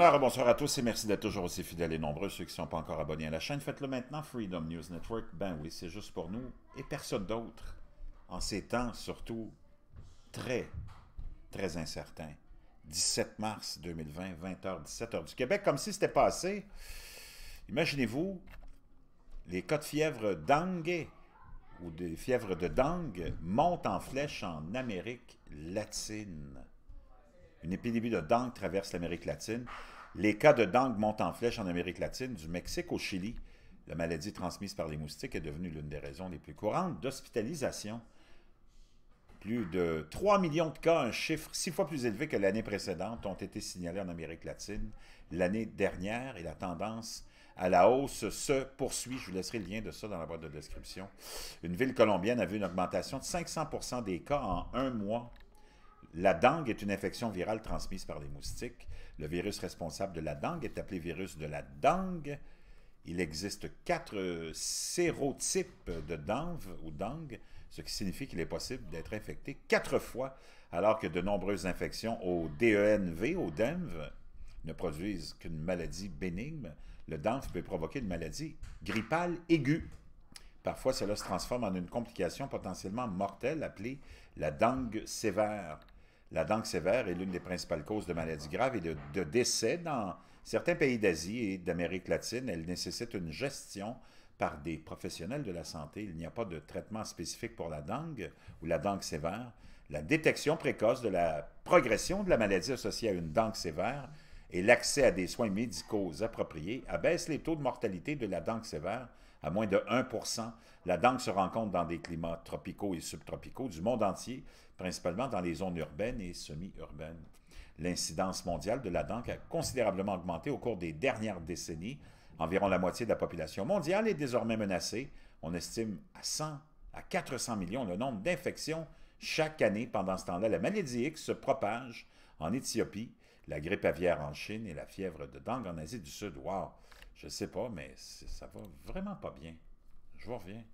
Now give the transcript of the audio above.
Alors, bonsoir à tous et merci d'être toujours aussi fidèles et nombreux. Ceux qui ne sont pas encore abonnés à la chaîne, faites-le maintenant. Freedom News Network, ben oui, c'est juste pour nous et personne d'autre. En ces temps, surtout, très, très incertains. 17 mars 2020, 20h, 17h du Québec, comme si c'était passé. Imaginez-vous les cas de fièvre dengue ou des fièvres de dengue montent en flèche en Amérique latine. Une épidémie de dengue traverse l'Amérique latine. Les cas de dengue montent en flèche en Amérique latine, du Mexique au Chili. La maladie transmise par les moustiques est devenue l'une des raisons les plus courantes d'hospitalisation. Plus de 3 millions de cas, un chiffre six fois plus élevé que l'année précédente, ont été signalés en Amérique latine l'année dernière et la tendance à la hausse se poursuit. Je vous laisserai le lien de ça dans la boîte de description. Une ville colombienne a vu une augmentation de 500 des cas en un mois la dengue est une infection virale transmise par les moustiques. Le virus responsable de la dengue est appelé virus de la dengue. Il existe quatre sérotypes de dengue ou dengue, ce qui signifie qu'il est possible d'être infecté quatre fois, alors que de nombreuses infections au DENV, au DENV, ne produisent qu'une maladie bénigne. Le dengue peut provoquer une maladie grippale aiguë. Parfois, cela se transforme en une complication potentiellement mortelle appelée la dengue sévère. La dengue sévère est l'une des principales causes de maladies graves et de, décès dans certains pays d'Asie et d'Amérique latine. Elle nécessite une gestion par des professionnels de la santé. Il n'y a pas de traitement spécifique pour la dengue ou la dengue sévère. La détection précoce de la progression de la maladie associée à une dengue sévère et l'accès à des soins médicaux appropriés abaissent les taux de mortalité de la dengue sévère à moins de 1 La dengue se rencontre dans des climats tropicaux et subtropicaux du monde entier, principalement dans les zones urbaines et semi-urbaines. L'incidence mondiale de la dengue a considérablement augmenté au cours des dernières décennies. Environ la moitié de la population mondiale est désormais menacée. On estime à 100 à 400 millions le nombre d'infections chaque année pendant ce temps-là. La maladie X se propage en Éthiopie la grippe aviaire en Chine et la fièvre de dengue en Asie du Sud. Wow! Je sais pas, mais ça va vraiment pas bien. Je vous reviens.